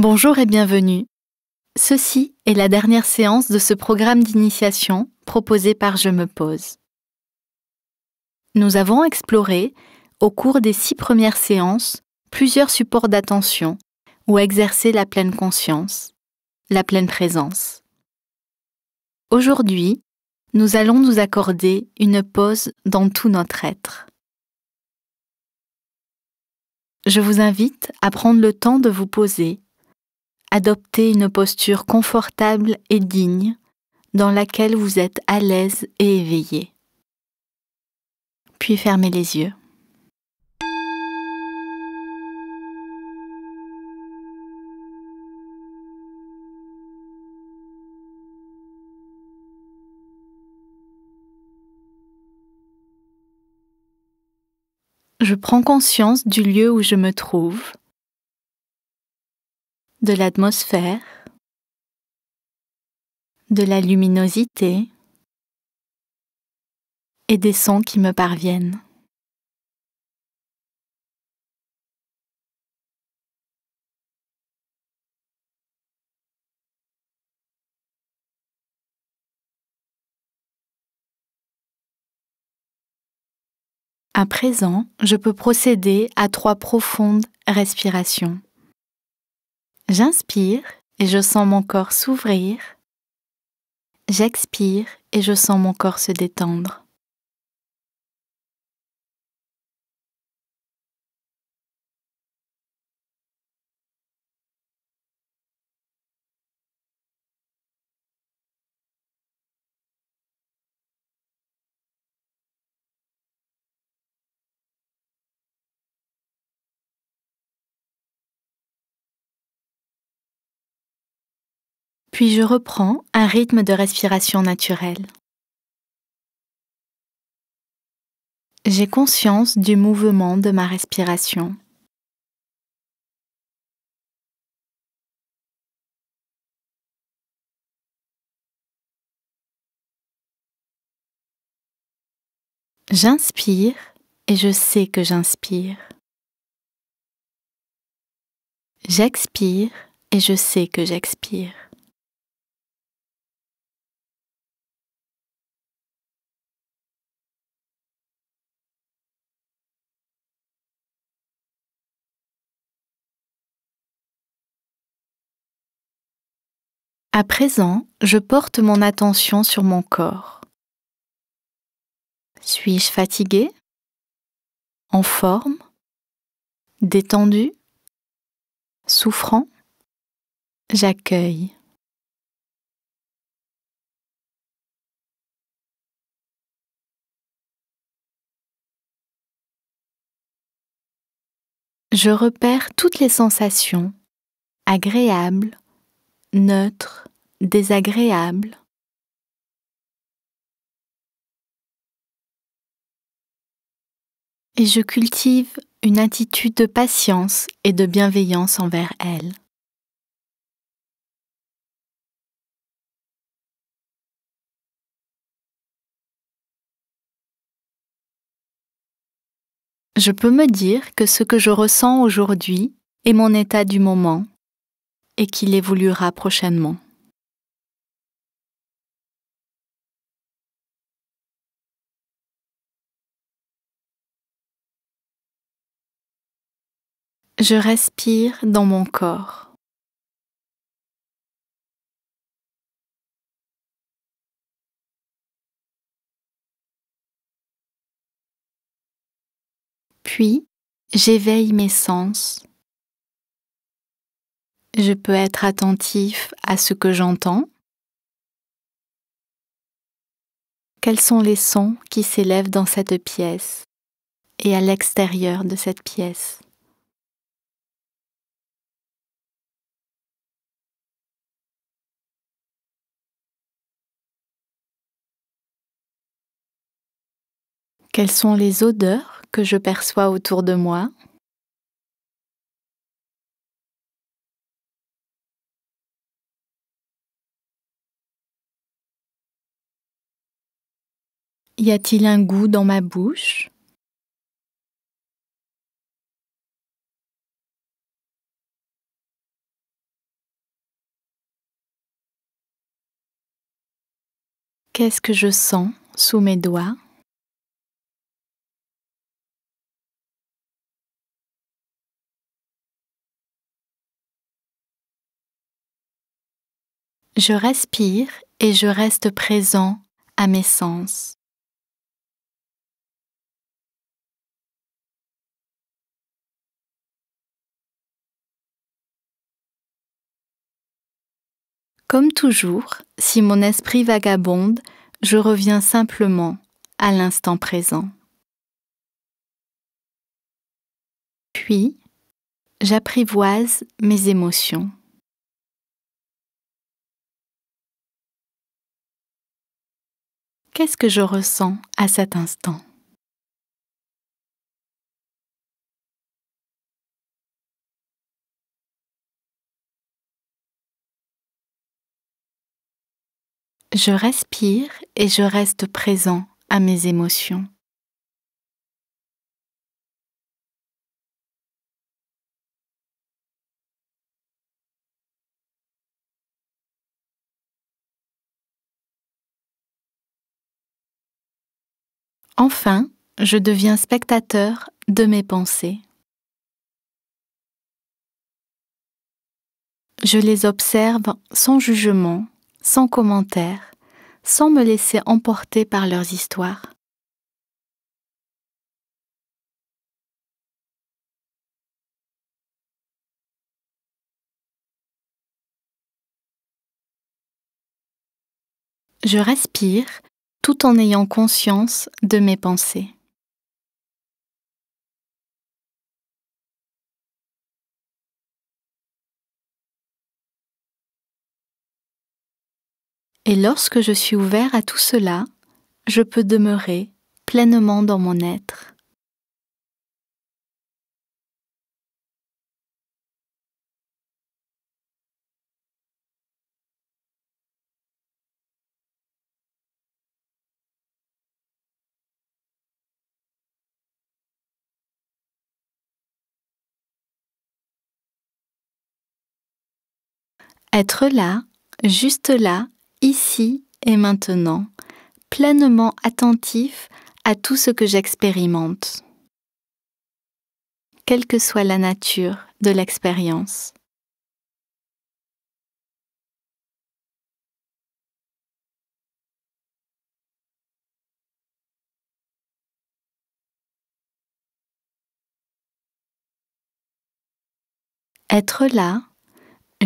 Bonjour et bienvenue. Ceci est la dernière séance de ce programme d'initiation proposé par Je me pose. Nous avons exploré, au cours des six premières séances, plusieurs supports d'attention où exercer la pleine conscience, la pleine présence. Aujourd'hui, nous allons nous accorder une pause dans tout notre être. Je vous invite à prendre le temps de vous poser adoptez une posture confortable et digne dans laquelle vous êtes à l'aise et éveillé. Puis fermez les yeux. Je prends conscience du lieu où je me trouve de l'atmosphère, de la luminosité et des sons qui me parviennent. À présent, je peux procéder à trois profondes respirations. J'inspire et je sens mon corps s'ouvrir. J'expire et je sens mon corps se détendre. puis je reprends un rythme de respiration naturelle. J'ai conscience du mouvement de ma respiration. J'inspire et je sais que j'inspire. J'expire et je sais que j'expire. À présent, je porte mon attention sur mon corps. Suis-je fatigué En forme Détendu Souffrant J'accueille. Je repère toutes les sensations, agréables, neutres, désagréable. Et je cultive une attitude de patience et de bienveillance envers elle. Je peux me dire que ce que je ressens aujourd'hui est mon état du moment et qu'il évoluera prochainement. Je respire dans mon corps. Puis, j'éveille mes sens. Je peux être attentif à ce que j'entends. Quels sont les sons qui s'élèvent dans cette pièce et à l'extérieur de cette pièce Quelles sont les odeurs que je perçois autour de moi Y a-t-il un goût dans ma bouche Qu'est-ce que je sens sous mes doigts Je respire et je reste présent à mes sens. Comme toujours, si mon esprit vagabonde, je reviens simplement à l'instant présent. Puis, j'apprivoise mes émotions. Qu'est-ce que je ressens à cet instant Je respire et je reste présent à mes émotions. Enfin, je deviens spectateur de mes pensées. Je les observe sans jugement, sans commentaire, sans me laisser emporter par leurs histoires. Je respire tout en ayant conscience de mes pensées. Et lorsque je suis ouvert à tout cela, je peux demeurer pleinement dans mon être. Être là, juste là, ici et maintenant, pleinement attentif à tout ce que j'expérimente, quelle que soit la nature de l'expérience. Être là,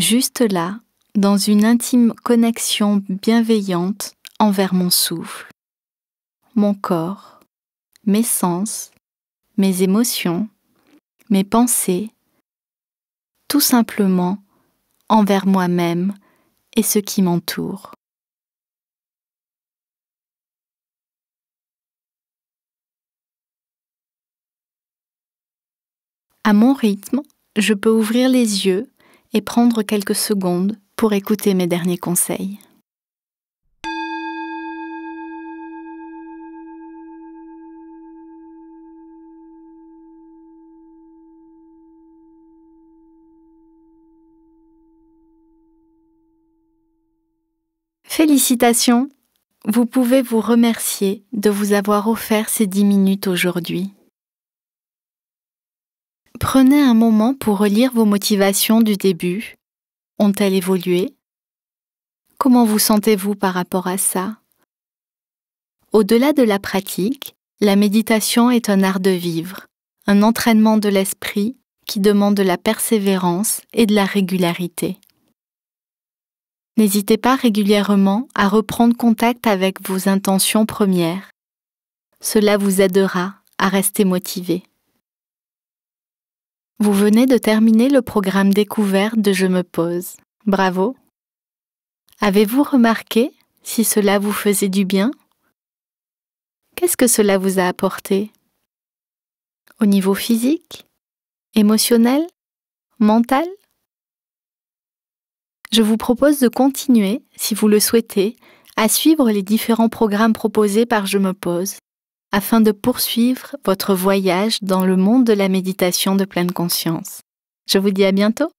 juste là, dans une intime connexion bienveillante envers mon souffle, mon corps, mes sens, mes émotions, mes pensées, tout simplement envers moi-même et ce qui m'entoure. À mon rythme, je peux ouvrir les yeux et prendre quelques secondes pour écouter mes derniers conseils. Félicitations Vous pouvez vous remercier de vous avoir offert ces 10 minutes aujourd'hui. Prenez un moment pour relire vos motivations du début. Ont-elles évolué Comment vous sentez-vous par rapport à ça Au-delà de la pratique, la méditation est un art de vivre, un entraînement de l'esprit qui demande de la persévérance et de la régularité. N'hésitez pas régulièrement à reprendre contact avec vos intentions premières. Cela vous aidera à rester motivé. Vous venez de terminer le programme découverte de Je me pose. Bravo. Avez-vous remarqué si cela vous faisait du bien Qu'est-ce que cela vous a apporté Au niveau physique Émotionnel Mental Je vous propose de continuer, si vous le souhaitez, à suivre les différents programmes proposés par Je me pose afin de poursuivre votre voyage dans le monde de la méditation de pleine conscience. Je vous dis à bientôt